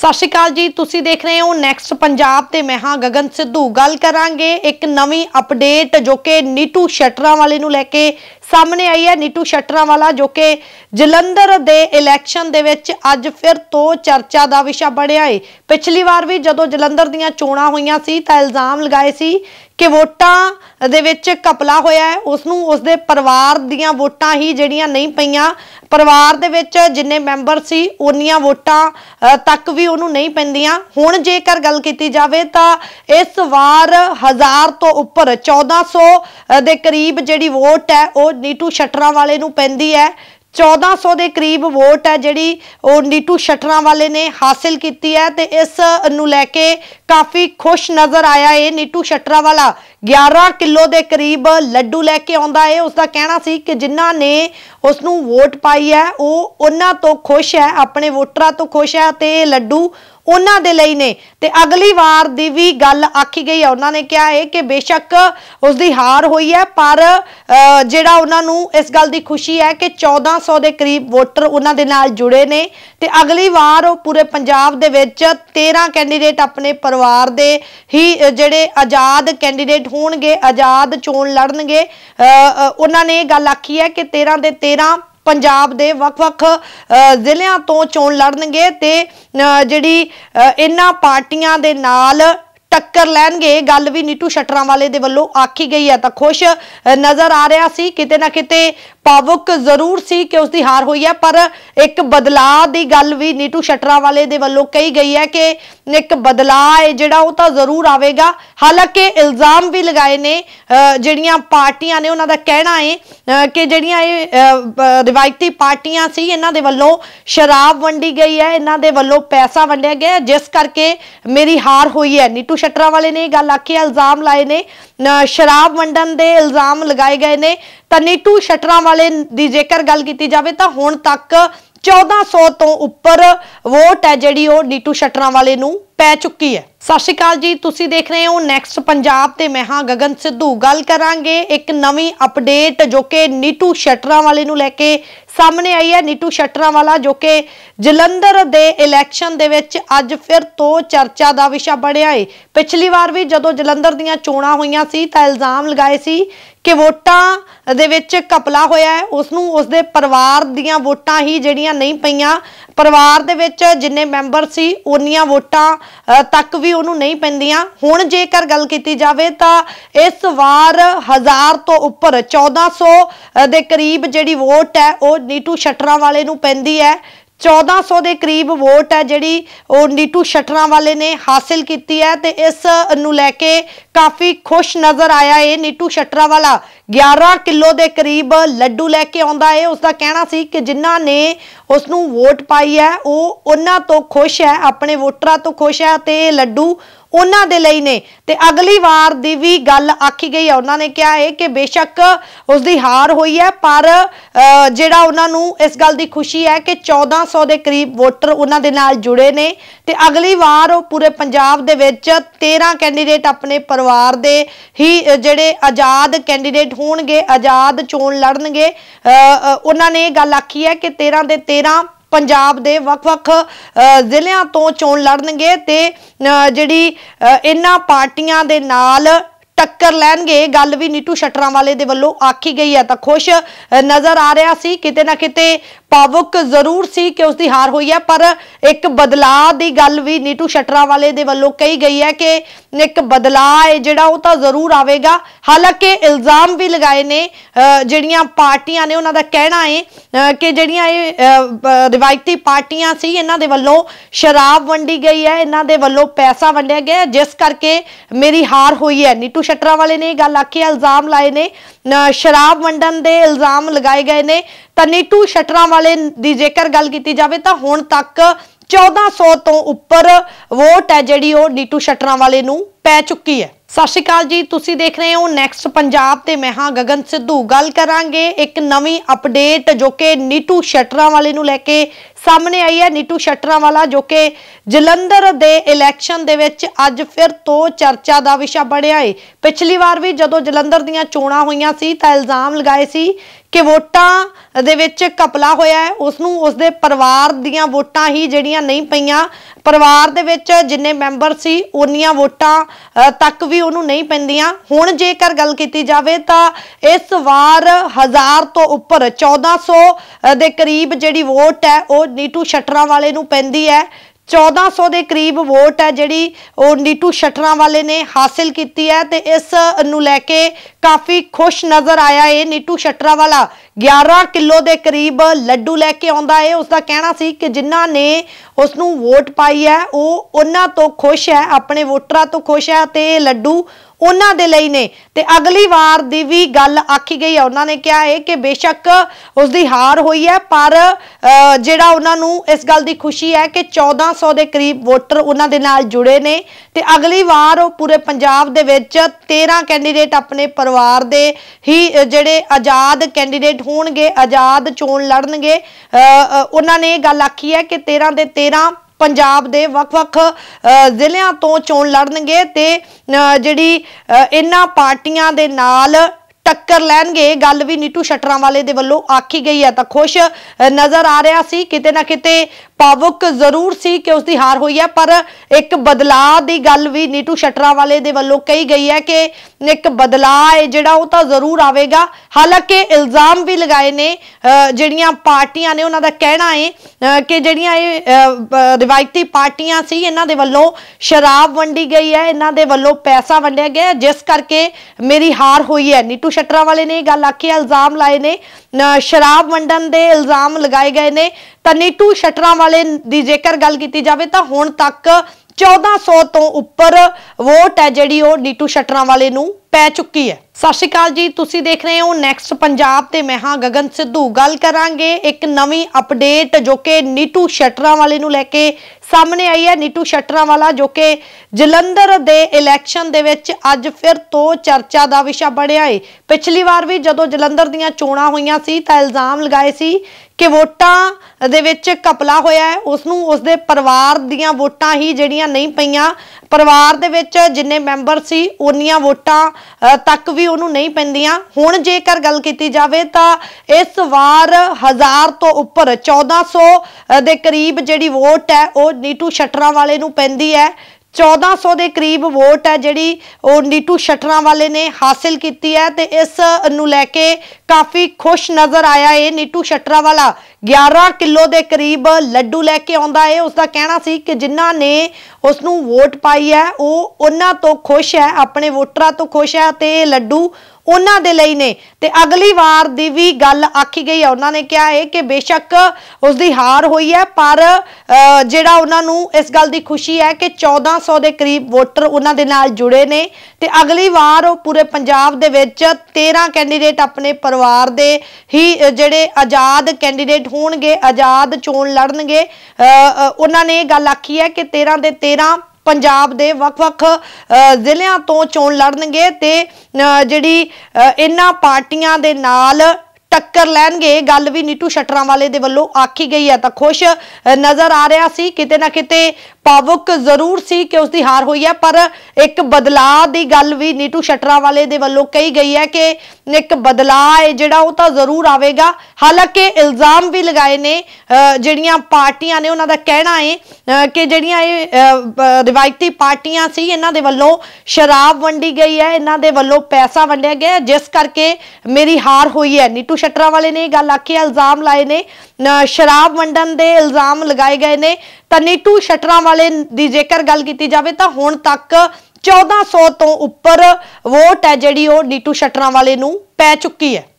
ਸਤਿ ਸ਼੍ਰੀ ਅਕਾਲ ਜੀ ਤੁਸੀਂ ਦੇਖ ਰਹੇ ਹੋ ਨੈਕਸਟ ਪੰਜਾਬ ਤੇ ਮੈਂ ਹਾਂ ਗਗਨ ਸਿੱਧੂ ਗੱਲ ਕਰਾਂਗੇ ਇੱਕ ਨਵੀਂ ਅਪਡੇਟ ਜੋ ਕਿ ਨੀਟੂ ਸ਼ਟਰਾਂ ਵਾਲੇ ਨੂੰ ਲੈ ਕੇ ਸਾਹਮਣੇ ਆਈ ਹੈ ਨੀਟੂ ਸ਼ਟਰਾਂ ਵਾਲਾ ਜੋ ਕਿ ਜਲੰਧਰ ਦੇ ਇਲੈਕਸ਼ਨ ਦੇ ਵਿੱਚ ਅੱਜ ਫਿਰ ਤੋਂ ਚਰਚਾ ਦਾ ਵਿਸ਼ਾ ਬਣਿਆ ਹੈ ਪਿਛਲੀ ਵਾਰ ਵੀ ਜਦੋਂ ਜਲੰਧਰ ਦੀਆਂ ਚੋਣਾਂ ਹੋਈਆਂ ਸੀ ਤਾਂ ਇਲਜ਼ਾਮ ਲਗਾਏ ਸੀ ਕਿ ਵੋਟਾਂ ਦੇ ਵਿੱਚ ਕਪਲਾ ਹੋਇਆ ਹੈ ਉਸ ਨੂੰ ਉਸ ਦੇ ਪਰਿਵਾਰ ਦੀਆਂ ਵੋਟਾਂ ਹੀ ਜਿਹੜੀਆਂ ਨਹੀਂ ਪਈਆਂ ਪਰਿਵਾਰ ਦੇ ਵਿੱਚ ਜਿੰਨੇ ਮੈਂਬਰ ਸੀ ਉਹਨੀਆਂ ਵੋਟਾਂ ਤੱਕ ਵੀ ਉਹਨੂੰ ਨਹੀਂ ਪੈਂਦੀਆਂ ਹੁਣ ਜੇਕਰ ਗੱਲ ਕੀਤੀ ਜਾਵੇ ਤਾਂ ਇਸ ਵਾਰ 1000 ਤੋਂ ਉੱਪਰ 1400 ਦੇ ਕਰੀਬ ਜਿਹੜੀ ਵੋਟ ਹੈ ਉਹ ਨੀਟੂ ਛਟਰਾ ਵਾਲੇ ਨੂੰ ਪੈਂਦੀ ਹੈ 1400 ਦੇ ਕਰੀਬ ਵੋਟ ਹੈ ਜਿਹੜੀ ਉਹ ਨੀਟੂ ਛਟਰਾ ਵਾਲੇ ਨੇ ਹਾਸਲ ਕੀਤੀ ਹੈ ਤੇ ਇਸ ਨੂੰ ਲੈ ਕੇ ਕਾਫੀ ਖੁਸ਼ ਨਜ਼ਰ ਆਇਆ ਇਹ ਨੀਟੂ ਛਟਰਾ ਵਾਲਾ 11 ਕਿਲੋ ਦੇ ਕਰੀਬ ਲੱਡੂ ਲੈ ਕੇ ਆਉਂਦਾ ਹੈ ਉਸ ਦਾ ਕਹਿਣਾ ਸੀ ਕਿ ਜਿਨ੍ਹਾਂ ਨੇ ਉਸ ਨੂੰ ਵੋਟ ਪਾਈ ਹੈ ਉਹ ਉਹਨਾਂ ਤੋਂ ਖੁਸ਼ ਹੈ ਆਪਣੇ ਵੋਟਰਾਂ ਤੋਂ ਖੁਸ਼ ਹੈ ਤੇ ਲੱਡੂ ਉਹਨਾਂ ਦੇ ਲਈ ਨੇ ਤੇ ਅਗਲੀ ਵਾਰ ਦੀ ਵੀ ਗੱਲ ਆਖੀ ਗਈ ਹੈ ਉਹਨਾਂ ਨੇ ਕਿਹਾ ਹੈ ਕਿ ਬੇਸ਼ੱਕ ਉਸ ਦੀ ਹਾਰ ਹੋਈ ਹੈ ਪਰ ਜਿਹੜਾ ਉਹਨਾਂ ਨੂੰ ਇਸ ਗੱਲ ਦੀ ਖੁਸ਼ੀ ਹੈ ਕਿ 1400 ਦੇ ਕਰੀਬ ਵੋਟਰ ਉਹਨਾਂ ਦੇ ਨਾਲ ਜੁੜੇ ਨੇ ਤੇ ਅਗਲੀ ਵਾਰ ਉਹ ਪੂਰੇ ਪੰਜਾਬ ਦੇ ਵਿੱਚ 13 ਕੈਂਡੀਡੇਟ ਆਪਣੇ ਪਰਿਵਾਰ ਦੇ ਹੀ ਜਿਹੜੇ ਆਜ਼ਾਦ ਕੈਂਡੀਡੇਟ ਹੋਣਗੇ ਆਜ਼ਾਦ ਚੋਣ ਲੜਨਗੇ ਉਹਨਾਂ ਨੇ ਇਹ ਗੱਲ ਆਖੀ ਹੈ ਕਿ 13 ਦੇ 13 ਪੰਜਾਬ ਦੇ ਵੱਖ-ਵੱਖ ਜ਼ਿਲ੍ਹਿਆਂ ਤੋਂ ਚੋਣ ਲੜਨਗੇ ਤੇ ਜਿਹੜੀ ਇਹਨਾਂ ਪਾਰਟੀਆਂ ਦੇ ਨਾਲ ਟੱਕਰ ਲੈਣਗੇ ਗੱਲ ਵੀ ਨੀਟੂ ਸ਼ਟਰਾਂ ਵਾਲੇ ਦੇ ਵੱਲੋਂ ਆਖੀ ਗਈ ਹੈ ਤਾਂ ਖੁਸ਼ ਨਜ਼ਰ ਆ ਰਿਹਾ ਸੀ ਕਿਤੇ ਨਾ ਕਿਤੇ ਪਾਵਕ ਜ਼ਰੂਰ ਸੀ ਕਿ ਉਸ ਦੀ ਹਾਰ ਹੋਈ ਹੈ ਪਰ ਇੱਕ ਬਦਲਾਅ ਦੀ ਗੱਲ ਵੀ ਨੀਟੂ ਸ਼ਟਰਾ ਵਾਲੇ ਦੇ ਵੱਲੋਂ ਕਹੀ ਗਈ ਹੈ ਕਿ ਇੱਕ ਬਦਲਾਅ ਹੈ ਜਿਹੜਾ ਉਹ ਤਾਂ ਜ਼ਰੂਰ ਆਵੇਗਾ ਹਾਲਾਂਕਿ ਇਲਜ਼ਾਮ ਵੀ ਲਗਾਏ ਨੇ ਜਿਹੜੀਆਂ ਪਾਰਟੀਆਂ ਨੇ ਉਹਨਾਂ ਦਾ ਕਹਿਣਾ ਹੈ ਕਿ ਜਿਹੜੀਆਂ ਇਹ ਰਿਵਾਇਤੀ ਪਾਰਟੀਆਂ ਸੀ ਇਹਨਾਂ ਦੇ ਵੱਲੋਂ ਸ਼ਰਾਬ ਵੰਡੀ ਗਈ ਹੈ ਇਹਨਾਂ ਦੇ ਵੱਲੋਂ ਪੈਸਾ ਵੰਡਿਆ ਗਿਆ ਜਿਸ ਕਰਕੇ ਮੇਰੀ ਹਾਰ ਹੋਈ ਹੈ ਨੀਟੂ ਸ਼ਟਰਾ ਵਾਲੇ ਨੇ ਇਹ ਗੱਲ ਆਖੀ ਇਲਜ਼ਾਮ ਲਾਏ ਨੇ ਸ਼ਰਾਬ ਵੰਡਣ ਦੇ ਇਲਜ਼ਾਮ ਲਗਾਏ ਗਏ ਨੇ ਤਾਂ ਨੀਟੂ ਸ਼ਟਰਾਂ ਵਾਲੇ ਦੀ ਜੇਕਰ ਗੱਲ ਕੀਤੀ ਜਾਵੇ ਤਾਂ ਹੁਣ ਤੱਕ 1400 ਤੋਂ ਉੱਪਰ ਵੋਟ ਹੈ ਜਿਹੜੀ ਉਹ ਨੀਟੂ ਸ਼ਟਰਾਂ ਵਾਲੇ ਨੂੰ ਪੈ ਚੁੱਕੀ ਹੈ ਸਤਿ ਸ਼੍ਰੀ ਅਕਾਲ ਜੀ ਤੁਸੀਂ ਦੇਖ ਰਹੇ ਹੋ ਨੈਕਸਟ ਪੰਜਾਬ ਤੇ ਮੈਂ ਹਾਂ ਗਗਨ ਸਿੱਧੂ ਗੱਲ ਕਰਾਂਗੇ ਇੱਕ ਨਵੀਂ ਅਪਡੇਟ ਜੋ ਕਿ ਨੀਟੂ ਸ਼ਟਰਾਂ ਵਾਲੇ ਨੂੰ ਲੈ ਕੇ ਸਾਹਮਣੇ ਆਈ ਹੈ ਨੀਟੂ ਸ਼ਟਰਾਂ ਵਾਲਾ ਜੋ ਕਿ ਜਲੰਧਰ ਦੇ ਇਲੈਕਸ਼ਨ ਦੇ ਵਿੱਚ ਅੱਜ ਫਿਰ ਤੋਂ ਚਰਚਾ ਦਾ ਵਿਸ਼ਾ ਬਣਿਆ ਹੈ ਪਿਛਲੀ ਵਾਰ ਵੀ ਜਦੋਂ ਜਲੰਧਰ ਦੀਆਂ ਚੋਣਾਂ ਹੋਈਆਂ ਸੀ ਤਾਂ ਇਲਜ਼ਾਮ ਲਗਾਏ ਸੀ ਕਿ ਵੋਟਾਂ ਦੇ ਵਿੱਚ ਕਪਲਾ ਹੋਇਆ ਹੈ ਉਸ ਨੂੰ ਉਸ ਦੇ ਪਰਿਵਾਰ ਦੀਆਂ ਵੋਟਾਂ ਹੀ ਜਿਹੜੀਆਂ ਨਹੀਂ ਪਈਆਂ ਪਰਿਵਾਰ ਦੇ ਵਿੱਚ ਜਿੰਨੇ ਮੈਂਬਰ ਸੀ ਉਹਨੀਆਂ ਵੋਟਾਂ ਤੱਕ ਵੀ ਉਹਨੂੰ ਨਹੀਂ ਪੈਂਦੀਆਂ ਹੁਣ ਜੇਕਰ ਗੱਲ ਕੀਤੀ ਜਾਵੇ ਤਾਂ ਇਸ ਵਾਰ 1000 ਤੋਂ ਉੱਪਰ 1400 ਦੇ ਕਰੀਬ ਜਿਹੜੀ ਵੋਟ ਹੈ ਉਹ ਨੀਟੂ ਸ਼ਟਰਾਂ ਵਾਲੇ ਨੂੰ ਪੈਂਦੀ ਹੈ 1400 ਦੇ ਕਰੀਬ ਵੋਟ ਹੈ ਜਿਹੜੀ ਉਹ ਨੀਟੂ ਛਟਰਾ ਵਾਲੇ ਨੇ ਹਾਸਲ ਕੀਤੀ ਹੈ ਤੇ ਇਸ ਨੂੰ ਲੈ ਕੇ ਕਾਫੀ ਖੁਸ਼ ਨਜ਼ਰ ਆਇਆ ਇਹ ਨੀਟੂ ਛਟਰਾ ਵਾਲਾ 11 ਕਿਲੋ ਦੇ ਕਰੀਬ ਲੱਡੂ ਲੈ ਕੇ ਆਉਂਦਾ ਹੈ ਉਸ ਦਾ ਕਹਿਣਾ ਸੀ ਕਿ ਜਿਨ੍ਹਾਂ ਨੇ ਉਸ ਨੂੰ ਵੋਟ ਪਾਈ ਹੈ ਉਹ ਉਹਨਾਂ ਤੋਂ ਖੁਸ਼ ਹੈ ਆਪਣੇ ਵੋਟਰਾਂ ਤੋਂ ਖੁਸ਼ ਹੈ ਤੇ ਲੱਡੂ ਉਹਨਾਂ ਦੇ ਲਈ ਨੇ ਤੇ ਅਗਲੀ ਵਾਰ ਦੀ ਵੀ ਗੱਲ ਆਖੀ ਗਈ ਹੈ ਉਹਨਾਂ ਨੇ ਕਿਹਾ ਹੈ ਕਿ ਬੇਸ਼ੱਕ ਉਸ ਦੀ ਹਾਰ ਹੋਈ ਹੈ ਪਰ ਜਿਹੜਾ ਉਹਨਾਂ ਨੂੰ ਇਸ ਗੱਲ ਦੀ ਖੁਸ਼ੀ ਹੈ ਕਿ 1400 ਦੇ ਕਰੀਬ ਵੋਟਰ ਉਹਨਾਂ ਦੇ ਨਾਲ ਜੁੜੇ ਨੇ ਤੇ ਅਗਲੀ ਵਾਰ ਉਹ ਪੂਰੇ ਪੰਜਾਬ ਦੇ ਵਿੱਚ 13 ਕੈਂਡੀਡੇਟ ਆਪਣੇ ਪਰਿਵਾਰ ਦੇ ਹੀ ਜਿਹੜੇ ਆਜ਼ਾਦ ਕੈਂਡੀਡੇਟ ਹੋਣਗੇ ਆਜ਼ਾਦ ਚੋਣ ਲੜਨਗੇ ਉਹਨਾਂ ਨੇ ਇਹ ਗੱਲ ਆਖੀ ਹੈ ਕਿ 13 ਦੇ 13 ਪੰਜਾਬ ਦੇ ਵੱਖ-ਵੱਖ ਜ਼ਿਲ੍ਹਿਆਂ ਤੋਂ ਚੋਣ ਲੜਨਗੇ ਤੇ ਜਿਹੜੀ ਇਹਨਾਂ ਪਾਰਟੀਆਂ ਦੇ ਨਾਲ ਟੱਕਰ ਲੈਣਗੇ ਗੱਲ ਵੀ ਨੀਟੂ ਸ਼ਟਰਾਂ ਵਾਲੇ ਦੇ ਵੱਲੋਂ ਆਖੀ ਗਈ ਹੈ ਤਾਂ ਖੁਸ਼ ਨਜ਼ਰ ਆ ਰਿਹਾ ਸੀ ਕਿਤੇ ਨਾ ਕਿਤੇ ਪਾਵਕ ਜ਼ਰੂਰ ਸੀ ਕਿ ਉਸ ਦੀ ਹਾਰ ਹੋਈ ਹੈ ਪਰ ਇੱਕ ਬਦਲਾਅ ਦੀ ਗੱਲ ਵੀ ਨੀਟੂ ਸ਼ਟਰਾ ਵਾਲੇ ਦੇ ਵੱਲੋਂ ਕਹੀ ਗਈ ਹੈ ਕਿ ਇੱਕ ਬਦਲਾਅ ਹੈ ਜਿਹੜਾ ਉਹ ਤਾਂ ਜ਼ਰੂਰ ਆਵੇਗਾ ਹਾਲਾਂਕਿ ਇਲਜ਼ਾਮ ਵੀ ਲਗਾਏ ਨੇ ਜਿਹੜੀਆਂ ਪਾਰਟੀਆਂ ਨੇ ਉਹਨਾਂ ਦਾ ਕਹਿਣਾ ਹੈ ਕਿ ਜਿਹੜੀਆਂ ਇਹ ਰਿਵਾਇਤੀ ਪਾਰਟੀਆਂ ਸੀ ਇਹਨਾਂ ਦੇ ਵੱਲੋਂ ਸ਼ਰਾਬ ਵੰਡੀ ਗਈ ਹੈ ਇਹਨਾਂ ਦੇ ਵੱਲੋਂ ਪੈਸਾ ਵੰਡਿਆ ਗਿਆ ਜਿਸ ਕਰਕੇ ਮੇਰੀ ਹਾਰ ਹੋਈ ਹੈ ਨੀਟੂ ਸ਼ਟਰਾ ਵਾਲੇ ਨੇ ਇਹ ਗੱਲ ਆਖੀ ਇਲਜ਼ਾਮ ਲਾਏ ਨੇ ਸ਼ਰਾਬ ਵੰਡਣ ਦੇ ਇਲਜ਼ਾਮ ਲਗਾਏ ਗਏ ਨੇ ਤਾਂ ਨੀਟੂ ਸ਼ਟਰਾਂ ਵਾਲੇ ਦੀ ਜੇਕਰ ਗੱਲ ਕੀਤੀ ਜਾਵੇ ਤਾਂ ਹੁਣ ਤੱਕ 1400 ਤੋਂ ਉੱਪਰ ਵੋਟ ਹੈ ਜਿਹੜੀ ਉਹ ਨੀਟੂ ਸ਼ਟਰਾਂ ਵਾਲੇ ਨੂੰ ਪੈ ਚੁੱਕੀ ਹੈ ਸਤਿ ਸ਼੍ਰੀ ਅਕਾਲ ਜੀ ਤੁਸੀਂ ਦੇਖ ਰਹੇ ਹੋ ਨੈਕਸਟ ਪੰਜਾਬ ਤੇ ਮੈਂ ਹਾਂ ਗਗਨ ਸਿੱਧੂ ਗੱਲ ਕਰਾਂਗੇ ਇੱਕ ਨਵੀਂ ਅਪਡੇਟ ਜੋ ਕਿ ਨੀਟੂ ਸ਼ਟਰਾਂ ਵਾਲੇ ਨੂੰ ਲੈ ਕੇ ਸਾਹਮਣੇ ਆਈ ਹੈ ਨੀਟੂ ਸ਼ਟਰਾਂ ਵਾਲਾ ਜੋ ਕਿ ਜਲੰਧਰ ਦੇ ਇਲੈਕਸ਼ਨ ਦੇ ਵਿੱਚ ਅੱਜ ਫਿਰ ਤੋਂ ਚਰਚਾ ਦਾ ਵਿਸ਼ਾ ਬਣਿਆ ਹੈ ਪਿਛਲੀ ਵਾਰ ਵੀ ਜਦੋਂ ਜਲੰਧਰ ਦੀਆਂ ਚੋਣਾਂ ਹੋਈਆਂ ਸੀ ਤਾਂ ਇਲਜ਼ਾਮ ਲਗਾਏ ਸੀ ਕਿ ਵੋਟਾਂ ਦੇ ਵਿੱਚ ਕਪਲਾ ਹੋਇਆ ਹੈ ਉਸ ਨੂੰ ਉਸ ਦੇ ਪਰਿਵਾਰ ਦੀਆਂ ਵੋਟਾਂ ਹੀ ਜਿਹੜੀਆਂ ਨਹੀਂ ਪਈਆਂ ਪਰਿਵਾਰ ਦੇ ਵਿੱਚ ਜਿੰਨੇ ਮੈਂਬਰ ਸੀ ਉਹਨੀਆਂ ਵੋਟਾਂ ਤੱਕ ਵੀ ਉਹਨੂੰ ਨਹੀਂ ਪੈਂਦੀਆਂ ਹੁਣ ਜੇਕਰ ਗੱਲ ਕੀਤੀ ਜਾਵੇ ਤਾਂ ਇਸ ਵਾਰ 1000 ਤੋਂ ਉੱਪਰ 1400 ਦੇ ਕਰੀਬ ਜਿਹੜੀ ਵੋਟ ਹੈ ਉਹ ਨੀਟੂ ਸ਼ਟਰਾਂ ਵਾਲੇ ਨੂੰ ਪੈਂਦੀ ਹੈ 1400 ਦੇ ਕਰੀਬ ਵੋਟ ਹੈ ਜਿਹੜੀ ਉਹ ਨੀਟੂ ਸ਼ਟਰਾਂ ਵਾਲੇ ਨੇ ਹਾਸਲ ਕੀਤੀ ਹੈ ਤੇ ਇਸ ਨੂੰ ਲੈ ਕੇ ਕਾਫੀ ਖੁਸ਼ ਨਜ਼ਰ ਆਇਆ ਇਹ ਨੀਟੂ ਸ਼ਟਰਾਂ ਵਾਲਾ 11 ਕਿਲੋ ਦੇ ਕਰੀਬ ਲੱਡੂ ਲੈ ਕੇ ਆਉਂਦਾ ਹੈ ਉਸ ਦਾ ਕਹਿਣਾ ਸੀ ਕਿ ਜਿਨ੍ਹਾਂ ਨੇ ਉਸ ਨੂੰ ਵੋਟ ਪਾਈ ਹੈ ਉਹ ਉਹਨਾਂ ਤੋਂ ਖੁਸ਼ ਹੈ ਆਪਣੇ ਵੋਟਰਾਂ ਤੋਂ ਖੁਸ਼ ਹੈ ਤੇ ਲੱਡੂ ਉਹਨਾਂ ਦੇ ਲਈ ਨੇ ਤੇ ਅਗਲੀ ਵਾਰ ਦੀ ਵੀ ਗੱਲ ਆਖੀ ਗਈ ਹੈ ਉਹਨਾਂ ਨੇ ਕਿਹਾ ਹੈ ਕਿ ਬੇਸ਼ੱਕ ਉਸ ਦੀ ਹਾਰ ਹੋਈ ਹੈ ਪਰ ਜਿਹੜਾ ਉਹਨਾਂ ਨੂੰ ਇਸ ਗੱਲ ਦੀ ਖੁਸ਼ੀ ਹੈ ਕਿ 1400 ਦੇ ਕਰੀਬ ਵੋਟਰ ਉਹਨਾਂ ਦੇ ਨਾਲ ਜੁੜੇ ਨੇ ਤੇ ਅਗਲੀ ਵਾਰ ਉਹ ਪੂਰੇ ਪੰਜਾਬ ਦੇ ਵਿੱਚ 13 ਕੈਂਡੀਡੇਟ ਆਪਣੇ ਪਰਿਵਾਰ ਦੇ ਹੀ ਜਿਹੜੇ ਆਜ਼ਾਦ ਕੈਂਡੀਡੇਟ ਹੋਣਗੇ ਆਜ਼ਾਦ ਚੋਣ ਲੜਨਗੇ ਉਹਨਾਂ ਨੇ ਇਹ ਗੱਲ ਆਖੀ ਹੈ ਕਿ 13 ਦੇ 13 ਪੰਜਾਬ ਦੇ ਵੱਖ-ਵੱਖ ਜ਼ਿਲ੍ਹਿਆਂ ਤੋਂ ਚੋਣ ਲੜਨਗੇ ਤੇ ਜਿਹੜੀ ਇਹਨਾਂ ਪਾਰਟੀਆਂ ਦੇ ਨਾਲ ਟੱਕਰ ਲੈਣਗੇ ਗੱਲ ਵੀ ਨੀਟੂ ਸ਼ਟਰਾਂ ਵਾਲੇ ਦੇ ਵੱਲੋਂ ਆਖੀ ਗਈ ਹੈ ਤਾਂ ਖੁਸ਼ ਨਜ਼ਰ ਆ ਰਿਹਾ ਸੀ ਕਿਤੇ ਨਾ ਕਿਤੇ ਪਾਵਕ ਜ਼ਰੂਰ ਸੀ ਕਿ ਉਸ ਦੀ ਹਾਰ ਹੋਈ ਹੈ ਪਰ ਇੱਕ ਬਦਲਾਅ ਦੀ ਗੱਲ ਵੀ ਨੀਟੂ ਸ਼ਟਰਾਂ ਵਾਲੇ ਦੇ ਵੱਲੋਂ ਕਹੀ ਗਈ ਹੈ ਕਿ ਇੱਕ ਬਦਲਾਅ ਹੈ ਜਿਹੜਾ ਉਹ ਤਾਂ ਜ਼ਰੂਰ ਆਵੇਗਾ ਹਾਲਾਂਕਿ ਇਲਜ਼ਾਮ ਵੀ ਲਗਾਏ ਨੇ ਜਿਹੜੀਆਂ ਪਾਰਟੀਆਂ ਨੇ ਉਹਨਾਂ ਦਾ ਕਹਿਣਾ ਹੈ ਕਿ ਜਿਹੜੀਆਂ ਇਹ ਰਿਵਾਇਤੀ ਪਾਰਟੀਆਂ ਸੀ ਇਹਨਾਂ ਦੇ ਵੱਲੋਂ ਸ਼ਰਾਬ ਵੰਡੀ ਗਈ ਹੈ ਇਹਨਾਂ ਦੇ ਵੱਲੋਂ ਪੈਸਾ ਵੰਡਿਆ ਗਿਆ ਜਿਸ ਕਰਕੇ ਮੇਰੀ ਹਾਰ ਹੋਈ ਹੈ ਨੀਟੂ ਸਿੱਧੂ ਛੱਟਰਾ ਵਾਲੇ ਨੇ ਗੱਲ ਆਖੀ ਇਲਜ਼ਾਮ ਲਾਏ ਨੇ ਸ਼ਰਾਬ ਵੰਡਣ ਦੇ ਇਲਜ਼ਾਮ ਲਗਾਏ ਗਏ ਨੇ ਤਾਂ ਨੀਟੂ ਛੱਟਰਾ ਵਾਲੇ ਦੀ ਜੇਕਰ ਗੱਲ ਕੀਤੀ ਜਾਵੇ ਤਾਂ ਹੁਣ ਤੱਕ 1400 ਤੋਂ ਉੱਪਰ ਵੋਟ ਹੈ ਜਿਹੜੀ ਉਹ ਨੀਟੂ ਛੱਟਰਾ ਵਾਲੇ ਨੂੰ ਪੈ ਚੁੱਕੀ ਹੈ ਸਤਿ ਸ਼੍ਰੀ ਅਕਾਲ ਜੀ ਤੁਸੀਂ ਦੇਖ ਰਹੇ ਹੋ ਨੈਕਸਟ ਪੰਜਾਬ ਤੇ ਮੈਂ ਹਾਂ ਗਗਨ ਸਿੱਧੂ ਗੱਲ ਕਰਾਂਗੇ ਇੱਕ ਨਵੀਂ ਅਪਡੇਟ ਜੋ ਕਿ ਨੀਟੂ ਸ਼ਟਰਾਂ ਵਾਲੇ ਨੂੰ ਲੈ ਕੇ ਸਾਹਮਣੇ ਆਈ ਹੈ ਨੀਟੂ ਸ਼ਟਰਾਂ ਵਾਲਾ ਜੋ ਕਿ ਜਲੰਧਰ ਦੇ ਇਲੈਕਸ਼ਨ ਦੇ ਵਿੱਚ ਅੱਜ ਫਿਰ ਤੋਂ ਚਰਚਾ ਦਾ ਵਿਸ਼ਾ ਬਣਿਆ ਹੈ ਪਿਛਲੀ ਵਾਰ ਵੀ ਜਦੋਂ ਜਲੰਧਰ ਦੀਆਂ ਚੋਣਾਂ ਹੋਈਆਂ ਸੀ ਤਾਂ ਇਲਜ਼ਾਮ ਲਗਾਏ ਸੀ ਕਿ ਵੋਟਾਂ ਦੇ ਵਿੱਚ ਕਪਲਾ ਹੋਇਆ ਹੈ ਉਸ ਨੂੰ ਉਸ ਦੇ ਪਰਿਵਾਰ ਦੀਆਂ ਵੋਟਾਂ ਹੀ ਜਿਹੜੀਆਂ ਨਹੀਂ ਪਈਆਂ ਪਰਿਵਾਰ ਦੇ ਵਿੱਚ ਜਿੰਨੇ ਮੈਂਬਰ ਸੀ ਉਨੀਆਂ ਵੋਟਾਂ ਤੱਕ ਵੀ ਉਹਨੂੰ ਨਹੀਂ ਪੈਂਦੀਆਂ ਹੁਣ ਜੇਕਰ ਗੱਲ ਕੀਤੀ ਜਾਵੇ ਤਾਂ ਇਸ ਵਾਰ 1000 ਤੋਂ ਉੱਪਰ 1400 ਦੇ ਕਰੀਬ ਜਿਹੜੀ ਵੋਟ ਹੈ ਉਹ ਨੀਟੂ ਛਟਰਾ ਵਾਲੇ ਨੂੰ ਪੈਂਦੀ ਹੈ 1400 ਦੇ ਕਰੀਬ ਵੋਟ ਹੈ ਜਿਹੜੀ ਉਹ ਨੀਟੂ ਸ਼ਟਰਾਂ ਵਾਲੇ ਨੇ ਹਾਸਲ ਕੀਤੀ ਹੈ ਤੇ ਇਸ ਨੂੰ ਲੈ ਕੇ ਕਾਫੀ ਖੁਸ਼ ਨਜ਼ਰ ਆਇਆ ਇਹ ਨੀਟੂ ਛਟਰਾ ਵਾਲਾ 11 ਕਿਲੋ ਦੇ ਕਰੀਬ ਲੱਡੂ ਲੈ ਕੇ ਆਉਂਦਾ ਹੈ ਉਸ ਦਾ ਕਹਿਣਾ ਸੀ ਕਿ ਜਿਨ੍ਹਾਂ ਨੇ ਉਸ ਨੂੰ ਵੋਟ ਪਾਈ ਹੈ ਉਹ ਉਹਨਾਂ ਤੋਂ ਖੁਸ਼ ਹੈ ਆਪਣੇ ਵੋਟਰਾਂ ਤੋਂ ਖੁਸ਼ ਹੈ ਤੇ ਲੱਡੂ ਉਹਨਾਂ ਦੇ ਲਈ ਨੇ ਤੇ ਅਗਲੀ ਵਾਰ ਦੀ ਵੀ ਗੱਲ ਆਖੀ ਗਈ ਹੈ ਉਹਨਾਂ ਨੇ ਕਿਹਾ ਹੈ ਕਿ ਬੇਸ਼ੱਕ ਉਸ ਦੀ ਹਾਰ ਹੋਈ ਹੈ ਪਰ ਜਿਹੜਾ ਉਹਨਾਂ ਨੂੰ ਇਸ ਗੱਲ ਦੀ ਖੁਸ਼ੀ ਹੈ ਕਿ 1400 ਦੇ ਕਰੀਬ ਵੋਟਰ ਉਹਨਾਂ ਦੇ ਨਾਲ ਜੁੜੇ ਨੇ ਤੇ ਅਗਲੀ ਵਾਰ ਉਹ ਪੂਰੇ ਪੰਜਾਬ ਦੇ ਵਿੱਚ 13 ਕੈਂਡੀਡੇਟ ਆਪਣੇ ਪਰਿਵਾਰ ਦੇ ਹੀ ਜਿਹੜੇ ਆਜ਼ਾਦ ਕੈਂਡੀਡੇਟ ਹੋਣਗੇ ਆਜ਼ਾਦ ਚੋਣ ਲੜਨਗੇ ਉਹਨਾਂ ਨੇ ਇਹ ਗੱਲ ਆਖੀ ਹੈ ਕਿ 13 ਦੇ 13 ਪੰਜਾਬ ਦੇ ਵੱਖ-ਵੱਖ ਜ਼ਿਲ੍ਹਿਆਂ ਤੋਂ ਚੋਣ ਲੜਨਗੇ ਤੇ ਜਿਹੜੀ ਇਹਨਾਂ ਪਾਰਟੀਆਂ ਦੇ ਨਾਲ ਟੱਕਰ ਲੈਣਗੇ ਗੱਲ ਵੀ ਨੀਟੂ ਸ਼ਟਰਾਂ ਵਾਲੇ ਦੇ ਵੱਲੋਂ ਆਖੀ ਗਈ ਹੈ ਤਾਂ ਖੁਸ਼ ਨਜ਼ਰ ਆ ਰਿਹਾ ਸੀ ਕਿਤੇ ਨਾ ਕਿਤੇ ਪਾਵਕ ਜ਼ਰੂਰ ਸੀ ਕਿ ਉਸ ਦੀ ਹਾਰ ਹੋਈ ਹੈ ਪਰ ਇੱਕ ਬਦਲਾਅ ਦੀ ਗੱਲ ਵੀ ਨੀਟੂ ਸ਼ਟਰਾਂ ਵਾਲੇ ਦੇ ਵੱਲੋਂ ਕਹੀ ਗਈ ਹੈ ਕਿ ਇੱਕ ਬਦਲਾਅ ਹੈ ਜਿਹੜਾ ਉਹ ਤਾਂ ਜ਼ਰੂਰ ਆਵੇਗਾ ਹਾਲਾਂਕਿ ਇਲਜ਼ਾਮ ਵੀ ਲਗਾਏ ਨੇ ਜਿਹੜੀਆਂ ਪਾਰਟੀਆਂ ਨੇ ਉਹਨਾਂ ਦਾ ਕਹਿਣਾ ਹੈ ਕਿ ਜਿਹੜੀਆਂ ਇਹ ਰਿਵਾਇਤੀ ਪਾਰਟੀਆਂ ਸੀ ਇਹਨਾਂ ਦੇ ਵੱਲੋਂ ਸ਼ਰਾਬ ਵੰਡੀ ਗਈ ਹੈ ਇਹਨਾਂ ਦੇ ਵੱਲੋਂ ਪੈਸਾ ਵੰਡਿਆ ਗਿਆ ਜਿਸ ਕਰਕੇ ਮੇਰੀ ਹਾਰ ਹੋਈ ਹੈ ਨੀਟੂ ਸ਼ਟਰਾਂ ਵਾਲੇ ਨੇ ਗੱਲ ਆਖੀ ਇਲਜ਼ਾਮ ਲਾਏ ਨੇ ਸ਼ਰਾਬ ਵੰਡਣ ਦੇ ਇਲਜ਼ਾਮ ਲਗਾਏ ਗਏ ਨੇ ਤਾਂ ਨੀਟੂ ਸ਼ਟਰਾਂ ਵਾਲੇ ਦੀ ਜੇਕਰ ਗੱਲ ਕੀਤੀ ਜਾਵੇ ਤਾਂ ਹੁਣ ਤੱਕ 1400 ਤੋਂ ਉੱਪਰ ਵੋਟ ਹੈ ਜਿਹੜੀ ਉਹ ਨੀਟੂ ਸ਼ਟਰਾਂ ਵਾਲੇ ਨੂੰ ਪੈ ਚੁੱਕੀ ਹੈ